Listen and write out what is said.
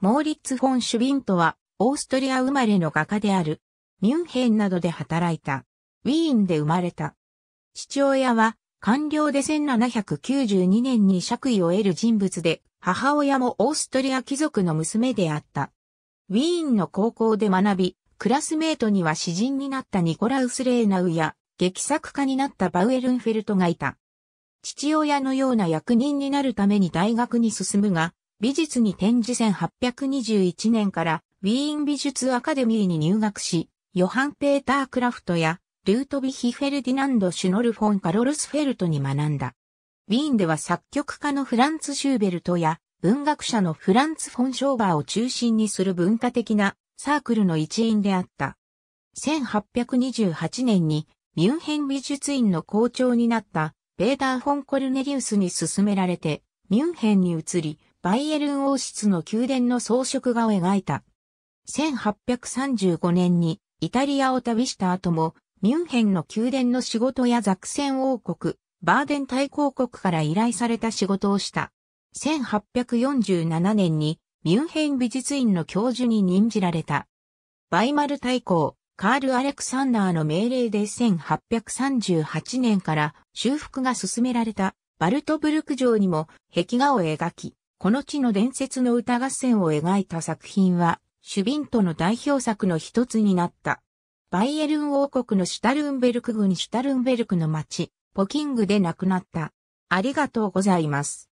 モーリッツ・フォン・シュビントは、オーストリア生まれの画家である。ミュンヘンなどで働いた。ウィーンで生まれた。父親は、官僚で1792年に爵位を得る人物で、母親もオーストリア貴族の娘であった。ウィーンの高校で学び、クラスメートには詩人になったニコラウス・レーナウや、劇作家になったバウエルンフェルトがいた。父親のような役人になるために大学に進むが、美術に展示1821年からウィーン美術アカデミーに入学し、ヨハン・ペーター・クラフトやルートヴィヒ・フェルディナンド・シュノルフォン・カロルスフェルトに学んだ。ウィーンでは作曲家のフランツ・シューベルトや文学者のフランツ・フォン・ショーバーを中心にする文化的なサークルの一員であった。1828年にミュンヘン美術院の校長になったペーター・フォン・コルネリウスに勧められてミュンヘンに移り、バイエルン王室の宮殿の装飾画を描いた。1835年にイタリアを旅した後も、ミュンヘンの宮殿の仕事やザクセン王国、バーデン大公国から依頼された仕事をした。1847年にミュンヘン美術院の教授に任じられた。バイマル大公、カール・アレクサンダーの命令で1838年から修復が進められたバルトブルク城にも壁画を描き、この地の伝説の歌合戦を描いた作品は、シュビントの代表作の一つになった。バイエルン王国のシュタルンベルク郡シュタルンベルクの町、ポキングで亡くなった。ありがとうございます。